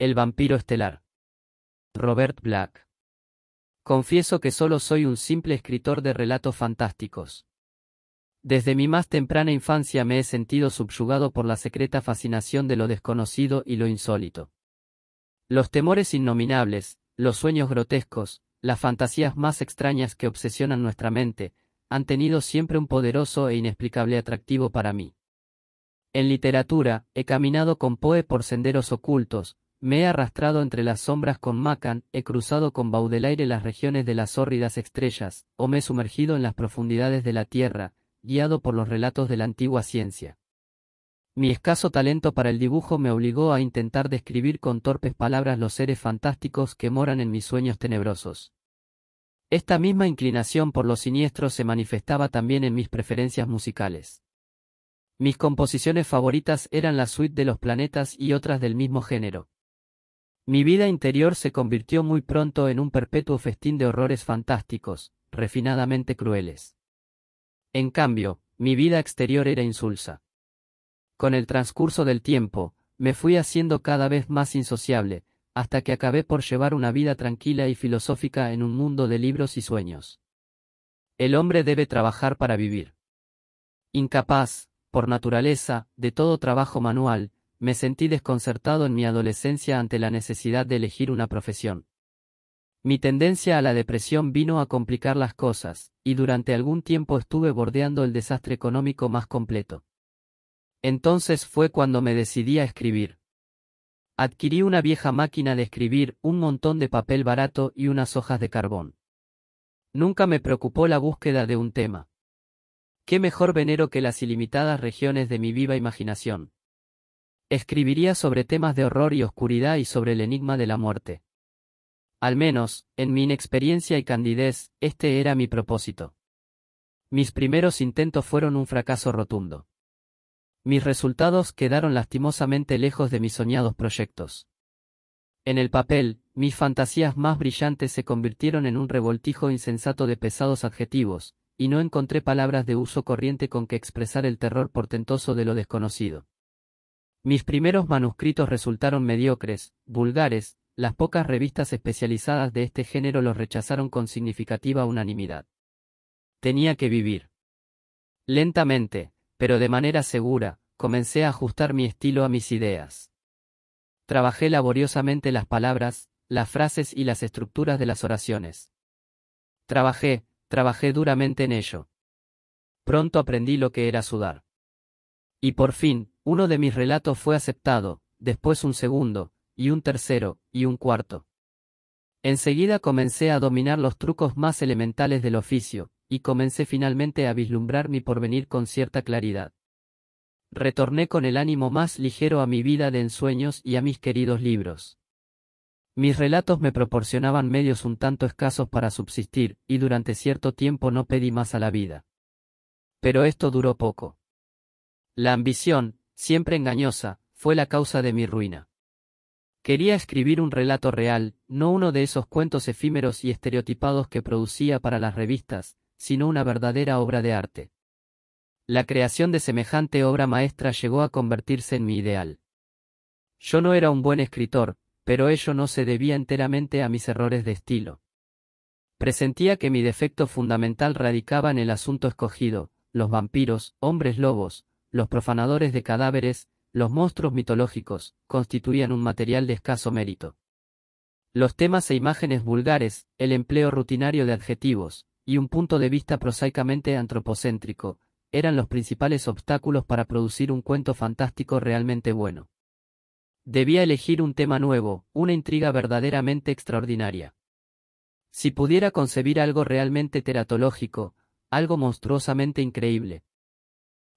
El vampiro estelar. Robert Black. Confieso que solo soy un simple escritor de relatos fantásticos. Desde mi más temprana infancia me he sentido subyugado por la secreta fascinación de lo desconocido y lo insólito. Los temores innominables, los sueños grotescos, las fantasías más extrañas que obsesionan nuestra mente, han tenido siempre un poderoso e inexplicable atractivo para mí. En literatura, he caminado con Poe por senderos ocultos, me he arrastrado entre las sombras con Macan, he cruzado con Baudelaire las regiones de las hórridas estrellas, o me he sumergido en las profundidades de la Tierra, guiado por los relatos de la antigua ciencia. Mi escaso talento para el dibujo me obligó a intentar describir con torpes palabras los seres fantásticos que moran en mis sueños tenebrosos. Esta misma inclinación por lo siniestro se manifestaba también en mis preferencias musicales. Mis composiciones favoritas eran la suite de los planetas y otras del mismo género. Mi vida interior se convirtió muy pronto en un perpetuo festín de horrores fantásticos, refinadamente crueles. En cambio, mi vida exterior era insulsa. Con el transcurso del tiempo, me fui haciendo cada vez más insociable, hasta que acabé por llevar una vida tranquila y filosófica en un mundo de libros y sueños. El hombre debe trabajar para vivir. Incapaz, por naturaleza, de todo trabajo manual, me sentí desconcertado en mi adolescencia ante la necesidad de elegir una profesión. Mi tendencia a la depresión vino a complicar las cosas, y durante algún tiempo estuve bordeando el desastre económico más completo. Entonces fue cuando me decidí a escribir. Adquirí una vieja máquina de escribir, un montón de papel barato y unas hojas de carbón. Nunca me preocupó la búsqueda de un tema. ¿Qué mejor venero que las ilimitadas regiones de mi viva imaginación? Escribiría sobre temas de horror y oscuridad y sobre el enigma de la muerte. Al menos, en mi inexperiencia y candidez, este era mi propósito. Mis primeros intentos fueron un fracaso rotundo. Mis resultados quedaron lastimosamente lejos de mis soñados proyectos. En el papel, mis fantasías más brillantes se convirtieron en un revoltijo insensato de pesados adjetivos, y no encontré palabras de uso corriente con que expresar el terror portentoso de lo desconocido. Mis primeros manuscritos resultaron mediocres, vulgares, las pocas revistas especializadas de este género los rechazaron con significativa unanimidad. Tenía que vivir. Lentamente, pero de manera segura, comencé a ajustar mi estilo a mis ideas. Trabajé laboriosamente las palabras, las frases y las estructuras de las oraciones. Trabajé, trabajé duramente en ello. Pronto aprendí lo que era sudar. Y por fin, uno de mis relatos fue aceptado, después un segundo, y un tercero, y un cuarto. Enseguida comencé a dominar los trucos más elementales del oficio, y comencé finalmente a vislumbrar mi porvenir con cierta claridad. Retorné con el ánimo más ligero a mi vida de ensueños y a mis queridos libros. Mis relatos me proporcionaban medios un tanto escasos para subsistir, y durante cierto tiempo no pedí más a la vida. Pero esto duró poco. La ambición, siempre engañosa, fue la causa de mi ruina. Quería escribir un relato real, no uno de esos cuentos efímeros y estereotipados que producía para las revistas, sino una verdadera obra de arte. La creación de semejante obra maestra llegó a convertirse en mi ideal. Yo no era un buen escritor, pero ello no se debía enteramente a mis errores de estilo. Presentía que mi defecto fundamental radicaba en el asunto escogido, los vampiros, hombres lobos, los profanadores de cadáveres, los monstruos mitológicos, constituían un material de escaso mérito. Los temas e imágenes vulgares, el empleo rutinario de adjetivos, y un punto de vista prosaicamente antropocéntrico, eran los principales obstáculos para producir un cuento fantástico realmente bueno. Debía elegir un tema nuevo, una intriga verdaderamente extraordinaria. Si pudiera concebir algo realmente teratológico, algo monstruosamente increíble,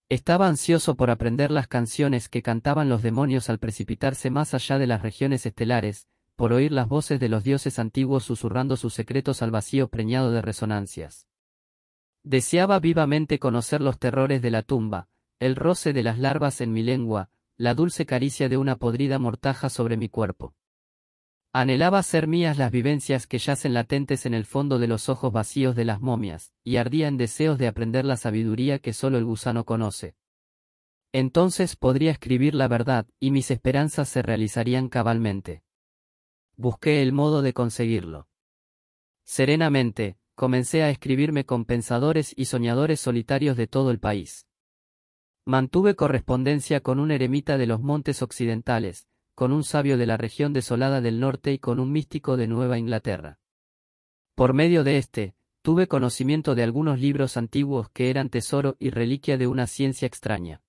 estaba ansioso por aprender las canciones que cantaban los demonios al precipitarse más allá de las regiones estelares, por oír las voces de los dioses antiguos susurrando sus secretos al vacío preñado de resonancias. Deseaba vivamente conocer los terrores de la tumba, el roce de las larvas en mi lengua, la dulce caricia de una podrida mortaja sobre mi cuerpo. Anhelaba ser mías las vivencias que yacen latentes en el fondo de los ojos vacíos de las momias, y ardía en deseos de aprender la sabiduría que solo el gusano conoce. Entonces podría escribir la verdad, y mis esperanzas se realizarían cabalmente. Busqué el modo de conseguirlo. Serenamente, comencé a escribirme con pensadores y soñadores solitarios de todo el país. Mantuve correspondencia con un eremita de los montes occidentales, con un sabio de la región desolada del norte y con un místico de Nueva Inglaterra. Por medio de este, tuve conocimiento de algunos libros antiguos que eran tesoro y reliquia de una ciencia extraña.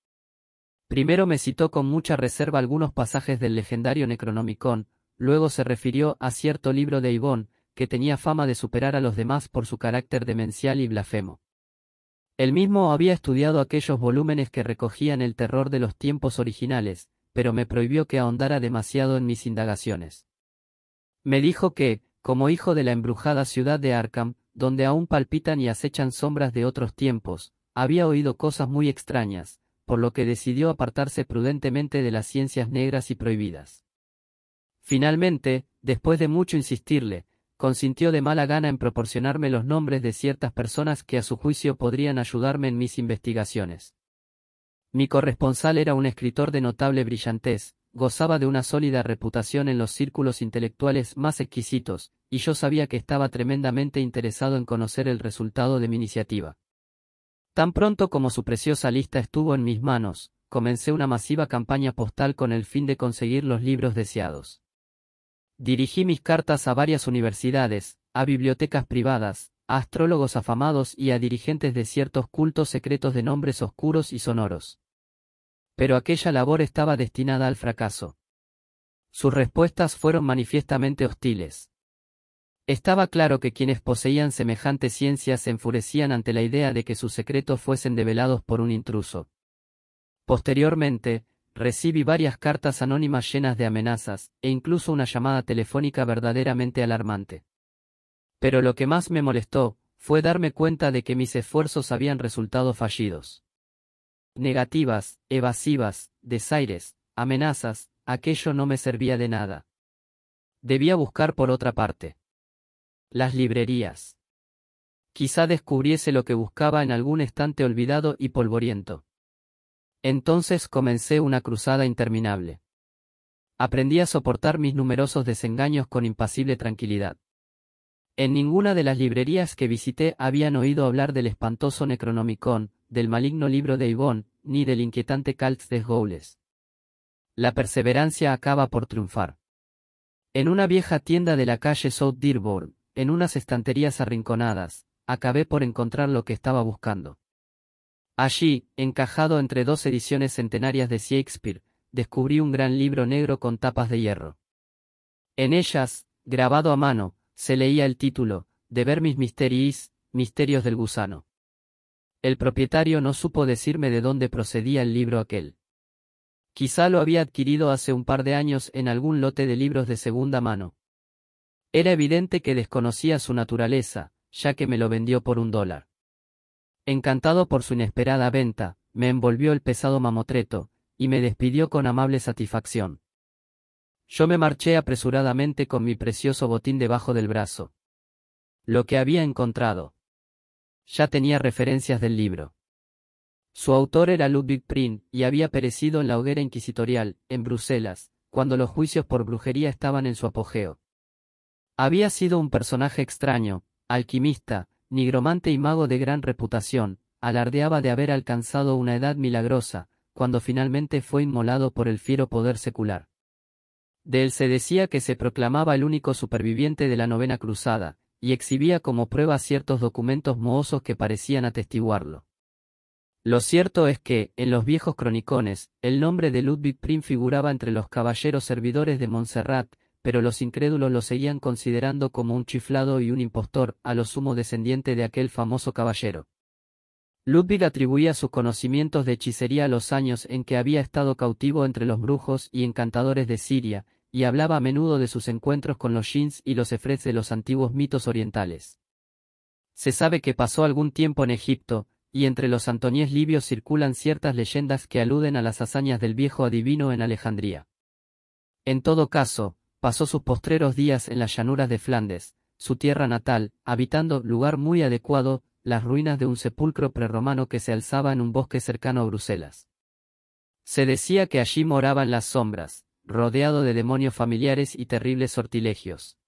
Primero me citó con mucha reserva algunos pasajes del legendario Necronomicon, luego se refirió a cierto libro de Ivón, que tenía fama de superar a los demás por su carácter demencial y blasfemo. El mismo había estudiado aquellos volúmenes que recogían el terror de los tiempos originales, pero me prohibió que ahondara demasiado en mis indagaciones. Me dijo que, como hijo de la embrujada ciudad de Arkham, donde aún palpitan y acechan sombras de otros tiempos, había oído cosas muy extrañas, por lo que decidió apartarse prudentemente de las ciencias negras y prohibidas. Finalmente, después de mucho insistirle, consintió de mala gana en proporcionarme los nombres de ciertas personas que a su juicio podrían ayudarme en mis investigaciones. Mi corresponsal era un escritor de notable brillantez, gozaba de una sólida reputación en los círculos intelectuales más exquisitos, y yo sabía que estaba tremendamente interesado en conocer el resultado de mi iniciativa. Tan pronto como su preciosa lista estuvo en mis manos, comencé una masiva campaña postal con el fin de conseguir los libros deseados. Dirigí mis cartas a varias universidades, a bibliotecas privadas, a astrólogos afamados y a dirigentes de ciertos cultos secretos de nombres oscuros y sonoros. Pero aquella labor estaba destinada al fracaso. Sus respuestas fueron manifiestamente hostiles. Estaba claro que quienes poseían semejante ciencia se enfurecían ante la idea de que sus secretos fuesen develados por un intruso. Posteriormente, recibí varias cartas anónimas llenas de amenazas, e incluso una llamada telefónica verdaderamente alarmante. Pero lo que más me molestó, fue darme cuenta de que mis esfuerzos habían resultado fallidos. Negativas, evasivas, desaires, amenazas, aquello no me servía de nada. Debía buscar por otra parte. Las librerías. Quizá descubriese lo que buscaba en algún estante olvidado y polvoriento. Entonces comencé una cruzada interminable. Aprendí a soportar mis numerosos desengaños con impasible tranquilidad. En ninguna de las librerías que visité habían oído hablar del espantoso Necronomicon, del maligno libro de Yvonne, ni del inquietante Calx de Goules. La perseverancia acaba por triunfar. En una vieja tienda de la calle South Dearborn, en unas estanterías arrinconadas, acabé por encontrar lo que estaba buscando. Allí, encajado entre dos ediciones centenarias de Shakespeare, descubrí un gran libro negro con tapas de hierro. En ellas, grabado a mano, se leía el título, De ver mis misterios Misterios del Gusano. El propietario no supo decirme de dónde procedía el libro aquel. Quizá lo había adquirido hace un par de años en algún lote de libros de segunda mano. Era evidente que desconocía su naturaleza, ya que me lo vendió por un dólar. Encantado por su inesperada venta, me envolvió el pesado mamotreto, y me despidió con amable satisfacción. Yo me marché apresuradamente con mi precioso botín debajo del brazo. Lo que había encontrado. Ya tenía referencias del libro. Su autor era Ludwig Print y había perecido en la hoguera inquisitorial, en Bruselas, cuando los juicios por brujería estaban en su apogeo. Había sido un personaje extraño, alquimista, nigromante y mago de gran reputación, alardeaba de haber alcanzado una edad milagrosa, cuando finalmente fue inmolado por el fiero poder secular. De él se decía que se proclamaba el único superviviente de la Novena Cruzada, y exhibía como prueba ciertos documentos mohosos que parecían atestiguarlo. Lo cierto es que, en los viejos cronicones, el nombre de Ludwig Prim figuraba entre los caballeros servidores de Montserrat, pero los incrédulos lo seguían considerando como un chiflado y un impostor, a lo sumo descendiente de aquel famoso caballero. Ludwig atribuía sus conocimientos de hechicería a los años en que había estado cautivo entre los brujos y encantadores de Siria, y hablaba a menudo de sus encuentros con los Jins y los Efrets de los antiguos mitos orientales. Se sabe que pasó algún tiempo en Egipto, y entre los antoníes libios circulan ciertas leyendas que aluden a las hazañas del viejo adivino en Alejandría. En todo caso, pasó sus postreros días en las llanuras de Flandes, su tierra natal, habitando, lugar muy adecuado, las ruinas de un sepulcro prerromano que se alzaba en un bosque cercano a Bruselas. Se decía que allí moraban las sombras, rodeado de demonios familiares y terribles sortilegios.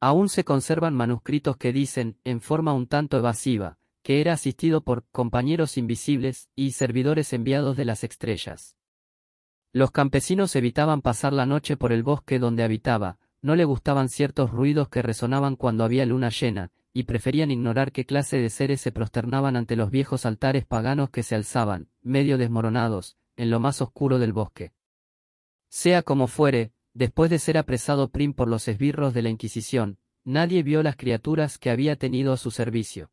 Aún se conservan manuscritos que dicen, en forma un tanto evasiva, que era asistido por compañeros invisibles y servidores enviados de las estrellas. Los campesinos evitaban pasar la noche por el bosque donde habitaba, no le gustaban ciertos ruidos que resonaban cuando había luna llena, y preferían ignorar qué clase de seres se prosternaban ante los viejos altares paganos que se alzaban, medio desmoronados, en lo más oscuro del bosque. Sea como fuere, después de ser apresado Prim por los esbirros de la Inquisición, nadie vio las criaturas que había tenido a su servicio.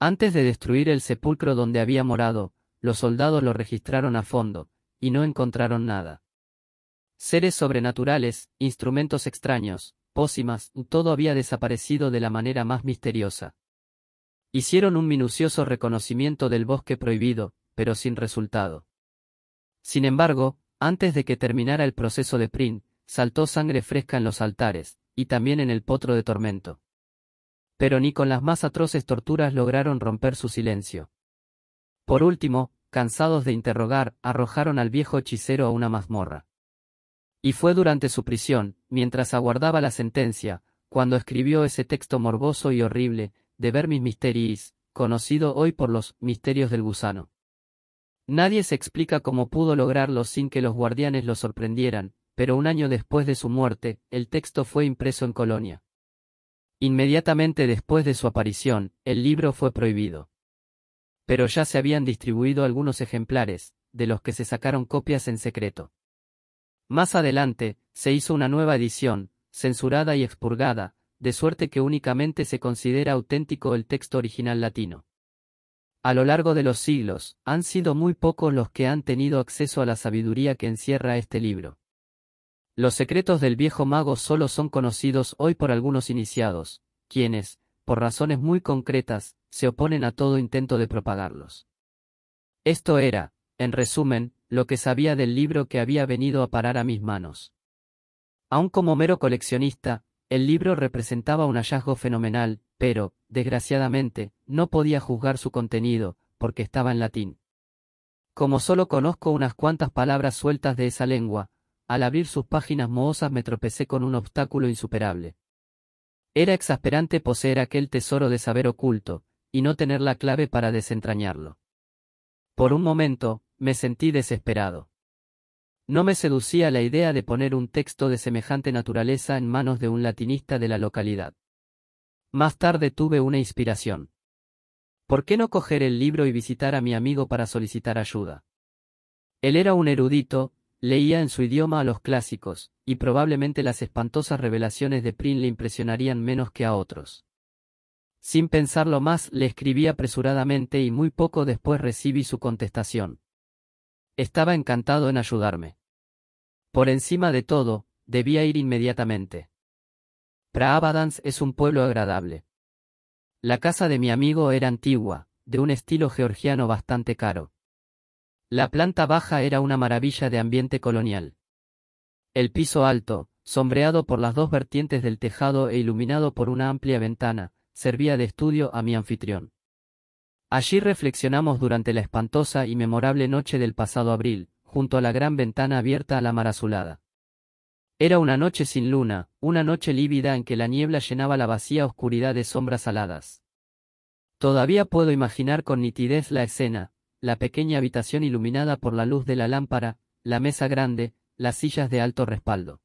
Antes de destruir el sepulcro donde había morado, los soldados lo registraron a fondo, y no encontraron nada. Seres sobrenaturales, instrumentos extraños, pócimas, todo había desaparecido de la manera más misteriosa. Hicieron un minucioso reconocimiento del bosque prohibido, pero sin resultado. Sin embargo, antes de que terminara el proceso de print, saltó sangre fresca en los altares, y también en el potro de tormento. Pero ni con las más atroces torturas lograron romper su silencio. Por último, cansados de interrogar, arrojaron al viejo hechicero a una mazmorra. Y fue durante su prisión, mientras aguardaba la sentencia, cuando escribió ese texto morboso y horrible, de mis misterios, conocido hoy por los misterios del gusano. Nadie se explica cómo pudo lograrlo sin que los guardianes lo sorprendieran, pero un año después de su muerte, el texto fue impreso en Colonia. Inmediatamente después de su aparición, el libro fue prohibido. Pero ya se habían distribuido algunos ejemplares, de los que se sacaron copias en secreto. Más adelante, se hizo una nueva edición, censurada y expurgada, de suerte que únicamente se considera auténtico el texto original latino. A lo largo de los siglos, han sido muy pocos los que han tenido acceso a la sabiduría que encierra este libro. Los secretos del viejo mago solo son conocidos hoy por algunos iniciados, quienes, por razones muy concretas, se oponen a todo intento de propagarlos. Esto era, en resumen, lo que sabía del libro que había venido a parar a mis manos. Aun como mero coleccionista, el libro representaba un hallazgo fenomenal, pero, desgraciadamente, no podía juzgar su contenido, porque estaba en latín. Como solo conozco unas cuantas palabras sueltas de esa lengua, al abrir sus páginas mohosas me tropecé con un obstáculo insuperable. Era exasperante poseer aquel tesoro de saber oculto, y no tener la clave para desentrañarlo. Por un momento, me sentí desesperado. No me seducía la idea de poner un texto de semejante naturaleza en manos de un latinista de la localidad. Más tarde tuve una inspiración. ¿Por qué no coger el libro y visitar a mi amigo para solicitar ayuda? Él era un erudito, leía en su idioma a los clásicos, y probablemente las espantosas revelaciones de Prin le impresionarían menos que a otros. Sin pensarlo más, le escribí apresuradamente y muy poco después recibí su contestación. Estaba encantado en ayudarme. Por encima de todo, debía ir inmediatamente. Praabadans es un pueblo agradable. La casa de mi amigo era antigua, de un estilo georgiano bastante caro. La planta baja era una maravilla de ambiente colonial. El piso alto, sombreado por las dos vertientes del tejado e iluminado por una amplia ventana, servía de estudio a mi anfitrión. Allí reflexionamos durante la espantosa y memorable noche del pasado abril, junto a la gran ventana abierta a la mar azulada. Era una noche sin luna, una noche lívida en que la niebla llenaba la vacía oscuridad de sombras aladas. Todavía puedo imaginar con nitidez la escena, la pequeña habitación iluminada por la luz de la lámpara, la mesa grande, las sillas de alto respaldo.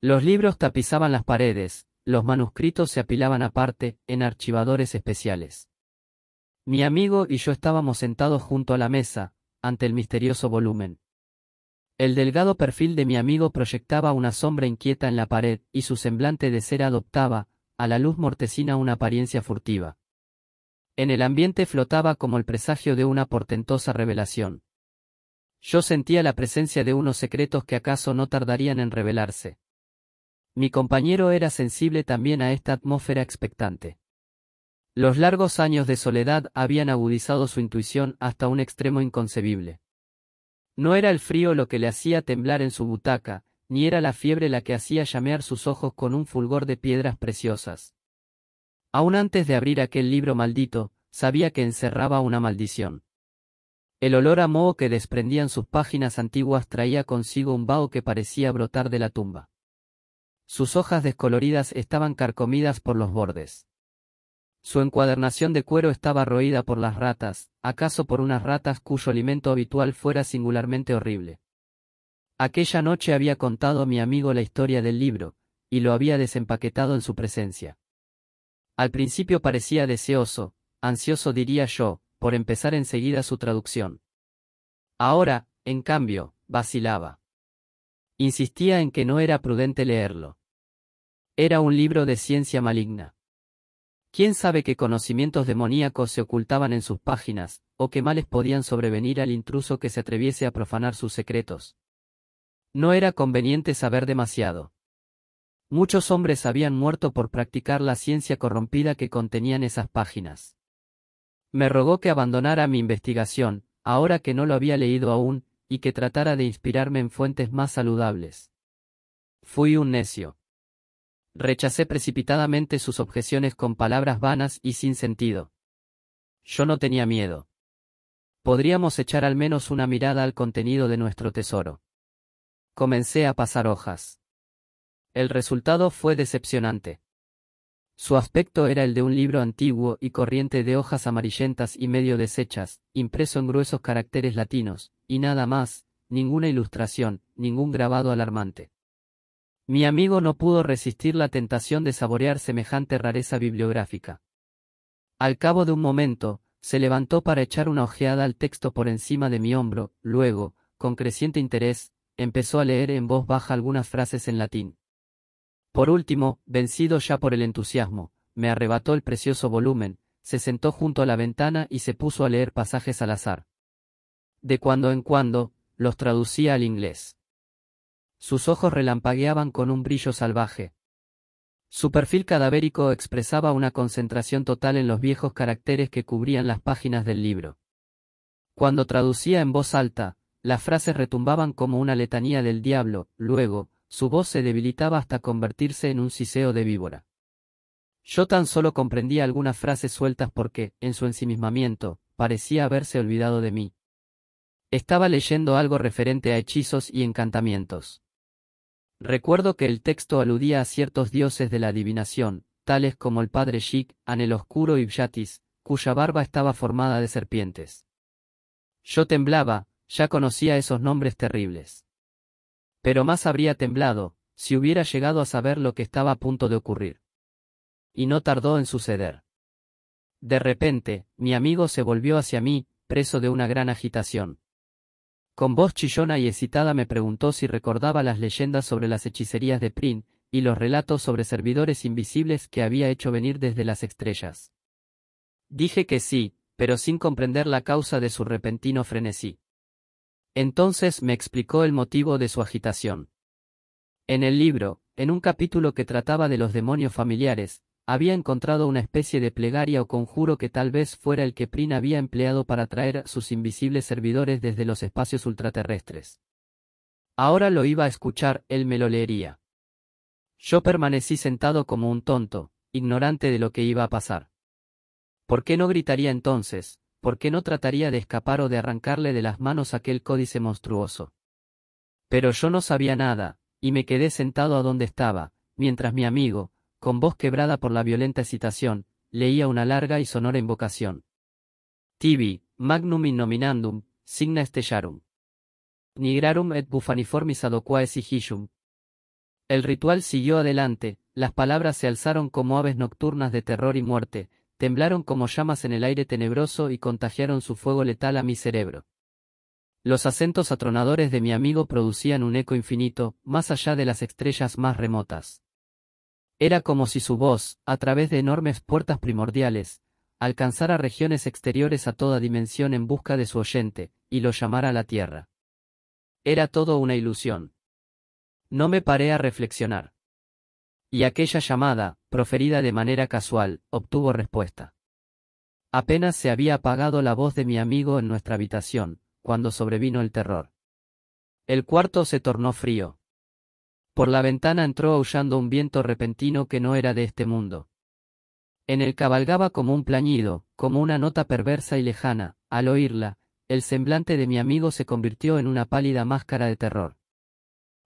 Los libros tapizaban las paredes, los manuscritos se apilaban aparte, en archivadores especiales. Mi amigo y yo estábamos sentados junto a la mesa, ante el misterioso volumen. El delgado perfil de mi amigo proyectaba una sombra inquieta en la pared y su semblante de cera adoptaba, a la luz mortecina, una apariencia furtiva. En el ambiente flotaba como el presagio de una portentosa revelación. Yo sentía la presencia de unos secretos que acaso no tardarían en revelarse. Mi compañero era sensible también a esta atmósfera expectante. Los largos años de soledad habían agudizado su intuición hasta un extremo inconcebible. No era el frío lo que le hacía temblar en su butaca, ni era la fiebre la que hacía llamear sus ojos con un fulgor de piedras preciosas. Aún antes de abrir aquel libro maldito, sabía que encerraba una maldición. El olor a moho que desprendían sus páginas antiguas traía consigo un vaho que parecía brotar de la tumba. Sus hojas descoloridas estaban carcomidas por los bordes. Su encuadernación de cuero estaba roída por las ratas, acaso por unas ratas cuyo alimento habitual fuera singularmente horrible. Aquella noche había contado a mi amigo la historia del libro, y lo había desempaquetado en su presencia. Al principio parecía deseoso, ansioso diría yo, por empezar enseguida su traducción. Ahora, en cambio, vacilaba. Insistía en que no era prudente leerlo. Era un libro de ciencia maligna. ¿Quién sabe qué conocimientos demoníacos se ocultaban en sus páginas, o qué males podían sobrevenir al intruso que se atreviese a profanar sus secretos? No era conveniente saber demasiado. Muchos hombres habían muerto por practicar la ciencia corrompida que contenían esas páginas. Me rogó que abandonara mi investigación, ahora que no lo había leído aún, y que tratara de inspirarme en fuentes más saludables. Fui un necio. Rechacé precipitadamente sus objeciones con palabras vanas y sin sentido. Yo no tenía miedo. Podríamos echar al menos una mirada al contenido de nuestro tesoro. Comencé a pasar hojas. El resultado fue decepcionante. Su aspecto era el de un libro antiguo y corriente de hojas amarillentas y medio deshechas, impreso en gruesos caracteres latinos, y nada más, ninguna ilustración, ningún grabado alarmante. Mi amigo no pudo resistir la tentación de saborear semejante rareza bibliográfica. Al cabo de un momento, se levantó para echar una ojeada al texto por encima de mi hombro, luego, con creciente interés, empezó a leer en voz baja algunas frases en latín. Por último, vencido ya por el entusiasmo, me arrebató el precioso volumen, se sentó junto a la ventana y se puso a leer pasajes al azar. De cuando en cuando, los traducía al inglés sus ojos relampagueaban con un brillo salvaje. Su perfil cadavérico expresaba una concentración total en los viejos caracteres que cubrían las páginas del libro. Cuando traducía en voz alta, las frases retumbaban como una letanía del diablo, luego, su voz se debilitaba hasta convertirse en un siseo de víbora. Yo tan solo comprendía algunas frases sueltas porque, en su ensimismamiento, parecía haberse olvidado de mí. Estaba leyendo algo referente a hechizos y encantamientos. Recuerdo que el texto aludía a ciertos dioses de la adivinación, tales como el padre Shik, Anel Oscuro y Vyatis, cuya barba estaba formada de serpientes. Yo temblaba, ya conocía esos nombres terribles. Pero más habría temblado, si hubiera llegado a saber lo que estaba a punto de ocurrir. Y no tardó en suceder. De repente, mi amigo se volvió hacia mí, preso de una gran agitación. Con voz chillona y excitada me preguntó si recordaba las leyendas sobre las hechicerías de Prin, y los relatos sobre servidores invisibles que había hecho venir desde las estrellas. Dije que sí, pero sin comprender la causa de su repentino frenesí. Entonces me explicó el motivo de su agitación. En el libro, en un capítulo que trataba de los demonios familiares, había encontrado una especie de plegaria o conjuro que tal vez fuera el que Prin había empleado para traer sus invisibles servidores desde los espacios ultraterrestres. Ahora lo iba a escuchar, él me lo leería. Yo permanecí sentado como un tonto, ignorante de lo que iba a pasar. ¿Por qué no gritaría entonces? ¿Por qué no trataría de escapar o de arrancarle de las manos aquel códice monstruoso? Pero yo no sabía nada, y me quedé sentado a donde estaba, mientras mi amigo, con voz quebrada por la violenta excitación, leía una larga y sonora invocación. Tibi, magnum in nominandum, signa stellarum. Nigrarum et bufaniformis adoquae sigillum. El ritual siguió adelante, las palabras se alzaron como aves nocturnas de terror y muerte, temblaron como llamas en el aire tenebroso y contagiaron su fuego letal a mi cerebro. Los acentos atronadores de mi amigo producían un eco infinito, más allá de las estrellas más remotas. Era como si su voz, a través de enormes puertas primordiales, alcanzara regiones exteriores a toda dimensión en busca de su oyente, y lo llamara a la Tierra. Era todo una ilusión. No me paré a reflexionar. Y aquella llamada, proferida de manera casual, obtuvo respuesta. Apenas se había apagado la voz de mi amigo en nuestra habitación, cuando sobrevino el terror. El cuarto se tornó frío. Por la ventana entró aullando un viento repentino que no era de este mundo. En él cabalgaba como un plañido, como una nota perversa y lejana, al oírla, el semblante de mi amigo se convirtió en una pálida máscara de terror.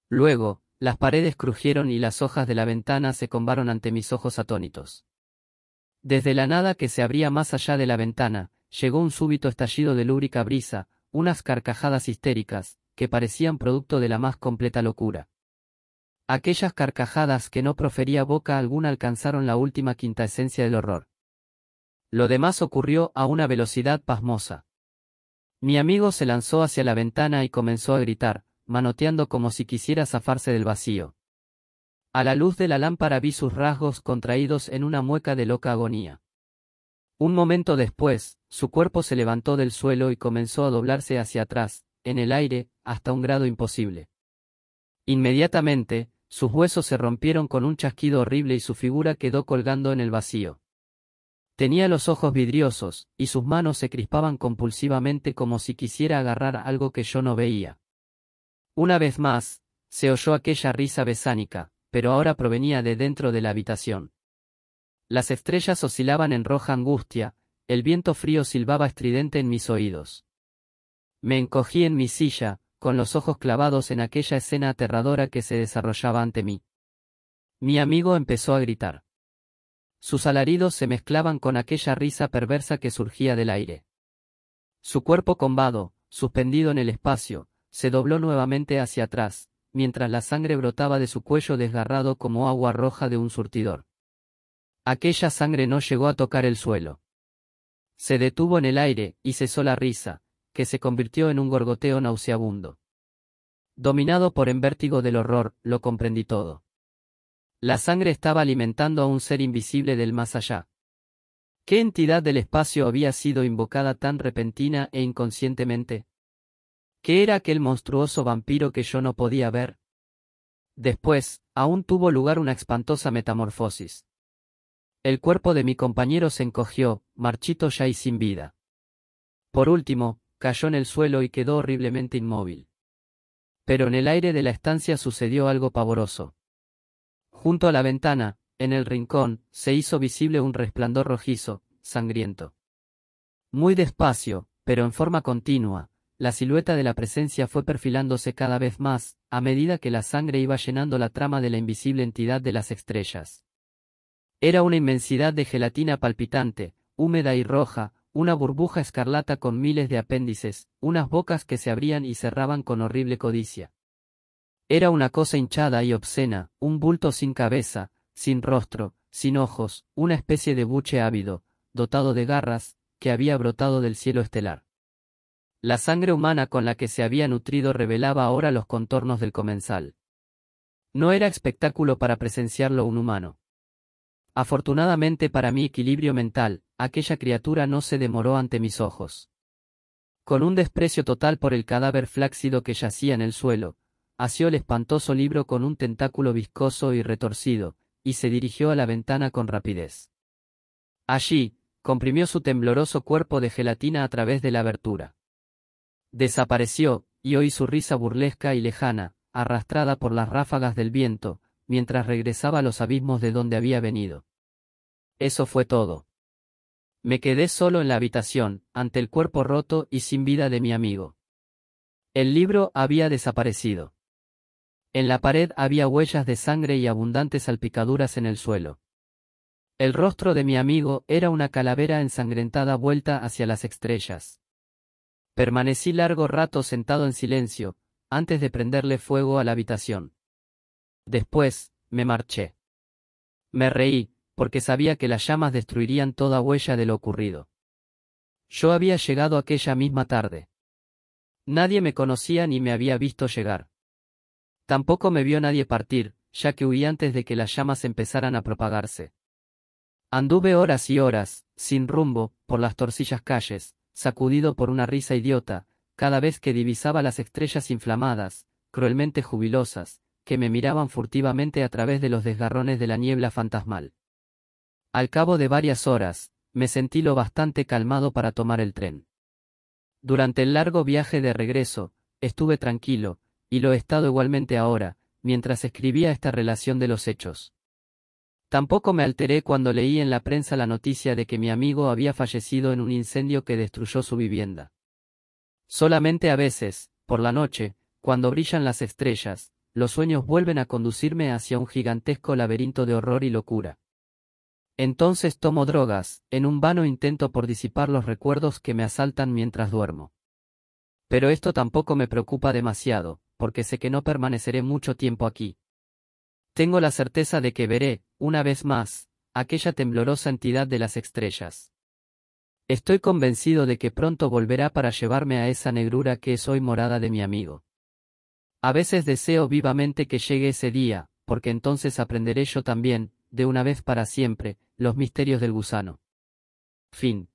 Luego, las paredes crujieron y las hojas de la ventana se combaron ante mis ojos atónitos. Desde la nada que se abría más allá de la ventana, llegó un súbito estallido de lúbrica brisa, unas carcajadas histéricas, que parecían producto de la más completa locura. Aquellas carcajadas que no profería boca alguna alcanzaron la última quinta esencia del horror. Lo demás ocurrió a una velocidad pasmosa. Mi amigo se lanzó hacia la ventana y comenzó a gritar, manoteando como si quisiera zafarse del vacío. A la luz de la lámpara vi sus rasgos contraídos en una mueca de loca agonía. Un momento después, su cuerpo se levantó del suelo y comenzó a doblarse hacia atrás, en el aire, hasta un grado imposible. Inmediatamente, sus huesos se rompieron con un chasquido horrible y su figura quedó colgando en el vacío. Tenía los ojos vidriosos, y sus manos se crispaban compulsivamente como si quisiera agarrar algo que yo no veía. Una vez más, se oyó aquella risa besánica, pero ahora provenía de dentro de la habitación. Las estrellas oscilaban en roja angustia, el viento frío silbaba estridente en mis oídos. Me encogí en mi silla, con los ojos clavados en aquella escena aterradora que se desarrollaba ante mí. Mi amigo empezó a gritar. Sus alaridos se mezclaban con aquella risa perversa que surgía del aire. Su cuerpo combado, suspendido en el espacio, se dobló nuevamente hacia atrás, mientras la sangre brotaba de su cuello desgarrado como agua roja de un surtidor. Aquella sangre no llegó a tocar el suelo. Se detuvo en el aire y cesó la risa, que se convirtió en un gorgoteo nauseabundo. Dominado por el vértigo del horror, lo comprendí todo. La sangre estaba alimentando a un ser invisible del más allá. ¿Qué entidad del espacio había sido invocada tan repentina e inconscientemente? ¿Qué era aquel monstruoso vampiro que yo no podía ver? Después, aún tuvo lugar una espantosa metamorfosis. El cuerpo de mi compañero se encogió, marchito ya y sin vida. Por último, cayó en el suelo y quedó horriblemente inmóvil. Pero en el aire de la estancia sucedió algo pavoroso. Junto a la ventana, en el rincón, se hizo visible un resplandor rojizo, sangriento. Muy despacio, pero en forma continua, la silueta de la presencia fue perfilándose cada vez más, a medida que la sangre iba llenando la trama de la invisible entidad de las estrellas. Era una inmensidad de gelatina palpitante, húmeda y roja, una burbuja escarlata con miles de apéndices, unas bocas que se abrían y cerraban con horrible codicia. Era una cosa hinchada y obscena, un bulto sin cabeza, sin rostro, sin ojos, una especie de buche ávido, dotado de garras, que había brotado del cielo estelar. La sangre humana con la que se había nutrido revelaba ahora los contornos del comensal. No era espectáculo para presenciarlo un humano. Afortunadamente para mi equilibrio mental, aquella criatura no se demoró ante mis ojos. Con un desprecio total por el cadáver flácido que yacía en el suelo, asió el espantoso libro con un tentáculo viscoso y retorcido, y se dirigió a la ventana con rapidez. Allí, comprimió su tembloroso cuerpo de gelatina a través de la abertura. Desapareció, y oí su risa burlesca y lejana, arrastrada por las ráfagas del viento, mientras regresaba a los abismos de donde había venido. Eso fue todo. Me quedé solo en la habitación, ante el cuerpo roto y sin vida de mi amigo. El libro había desaparecido. En la pared había huellas de sangre y abundantes salpicaduras en el suelo. El rostro de mi amigo era una calavera ensangrentada vuelta hacia las estrellas. Permanecí largo rato sentado en silencio, antes de prenderle fuego a la habitación. Después, me marché. Me reí, porque sabía que las llamas destruirían toda huella de lo ocurrido. Yo había llegado aquella misma tarde. Nadie me conocía ni me había visto llegar. Tampoco me vio nadie partir, ya que huí antes de que las llamas empezaran a propagarse. Anduve horas y horas, sin rumbo, por las torcillas calles, sacudido por una risa idiota, cada vez que divisaba las estrellas inflamadas, cruelmente jubilosas, que me miraban furtivamente a través de los desgarrones de la niebla fantasmal. Al cabo de varias horas, me sentí lo bastante calmado para tomar el tren. Durante el largo viaje de regreso, estuve tranquilo, y lo he estado igualmente ahora, mientras escribía esta relación de los hechos. Tampoco me alteré cuando leí en la prensa la noticia de que mi amigo había fallecido en un incendio que destruyó su vivienda. Solamente a veces, por la noche, cuando brillan las estrellas, los sueños vuelven a conducirme hacia un gigantesco laberinto de horror y locura. Entonces tomo drogas, en un vano intento por disipar los recuerdos que me asaltan mientras duermo. Pero esto tampoco me preocupa demasiado, porque sé que no permaneceré mucho tiempo aquí. Tengo la certeza de que veré, una vez más, aquella temblorosa entidad de las estrellas. Estoy convencido de que pronto volverá para llevarme a esa negrura que es hoy morada de mi amigo. A veces deseo vivamente que llegue ese día, porque entonces aprenderé yo también, de una vez para siempre, los misterios del gusano. Fin.